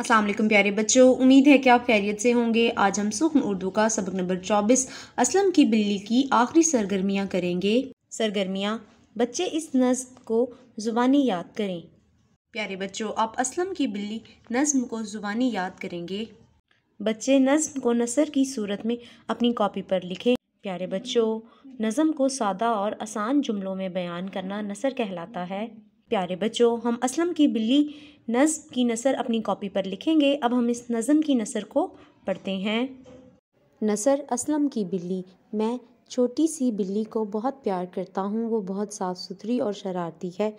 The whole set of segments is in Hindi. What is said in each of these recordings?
असलम प्यारे बच्चों उम्मीद है कि आप खैरियत से होंगे आज हम सुखन उर्दू का सबक नंबर चौबीस असलम की बिल्ली की आखिरी सरगर्मियाँ करेंगे सरगर्मियाँ बच्चे इस नज्म को ज़ुबानी याद करें प्यारे बच्चों आप असलम की बिल्ली नज्म को ज़ुबानी याद करेंगे बच्चे नज्म को नसर की सूरत में अपनी कॉपी पर लिखें प्यारे बच्चों नज़म को सादा और आसान जुमलों में बयान करना नसर कहलाता है प्यारे बच्चों हम असलम की बिल्ली नज़म की नसर अपनी कॉपी पर लिखेंगे अब हम इस नज़म की नसर को पढ़ते हैं नसर असलम की बिल्ली मैं छोटी सी बिल्ली को बहुत प्यार करता हूँ वो बहुत साफ़ सुथरी और शरारती है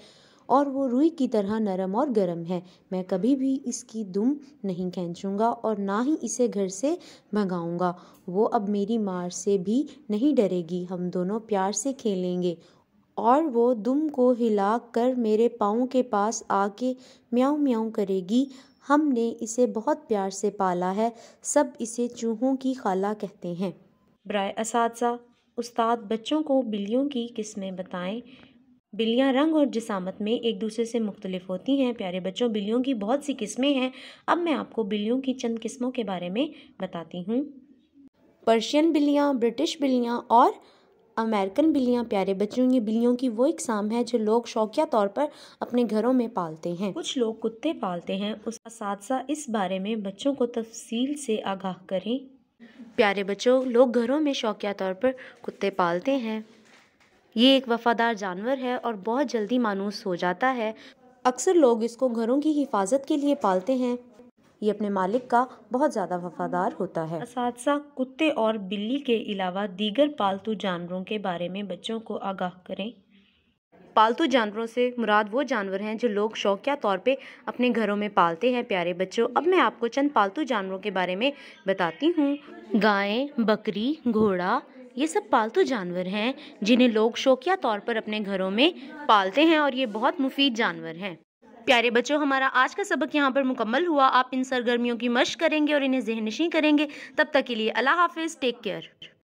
और वो रुई की तरह नरम और गर्म है मैं कभी भी इसकी दुम नहीं खींचूँगा और ना ही इसे घर से भगाऊँगा वो अब मेरी मार से भी नहीं डरेगी हम दोनों प्यार से खेलेंगे और वो दुम को हिला कर मेरे पाँव के पास आके म्याऊं म्याऊं करेगी हमने इसे बहुत प्यार से पाला है सब इसे चूहों की खाला कहते हैं ब्राय इस उस्ताद बच्चों को बिल्लियों की किस्में बताएं बिल्लियाँ रंग और जिसामत में एक दूसरे से मुख्तलिफ होती हैं प्यारे बच्चों बिल्लियों की बहुत सी किस्में हैं अब मैं आपको बिल्लियों की चंद किस्मों के बारे में बताती हूँ पर्शियन बिल्लियाँ ब्रिटिश बिल्लियाँ और अमेरिकन बिल्लियाँ प्यारे बच्चों ये बिल्लियों की वो इकसाम है जो लोग शौकिया तौर पर अपने घरों में पालते हैं कुछ लोग कुत्ते पालते हैं उसका साथ इस बारे में बच्चों को तफसील से आगाह करें प्यारे बच्चों लोग घरों में शौकिया तौर पर कुत्ते पालते हैं ये एक वफादार जानवर है और बहुत जल्दी मानूस हो जाता है अक्सर लोग इसको घरों की हिफाजत के लिए पालते हैं ये अपने मालिक का बहुत ज़्यादा वफादार होता है असादसा कुत्ते और बिल्ली के अलावा दीगर पालतू जानवरों के बारे में बच्चों को आगाह करें पालतू जानवरों से मुराद वो जानवर हैं जो लोग शौकिया तौर पे अपने घरों में पालते हैं प्यारे बच्चों अब मैं आपको चंद पालतू जानवरों के बारे में बताती हूँ गाय बकरी घोड़ा ये सब पालतू जानवर हैं जिन्हें लोग शौकिया तौर पर अपने घरों में पालते हैं और ये बहुत मुफीद जानवर हैं प्यारे बच्चों हमारा आज का सबक यहाँ पर मुकम्मल हुआ आप इन सरगर्मियों की मश करेंगे और इन्हें जहनशी करेंगे तब तक के लिए अल्लाह हाफिज़ टेक केयर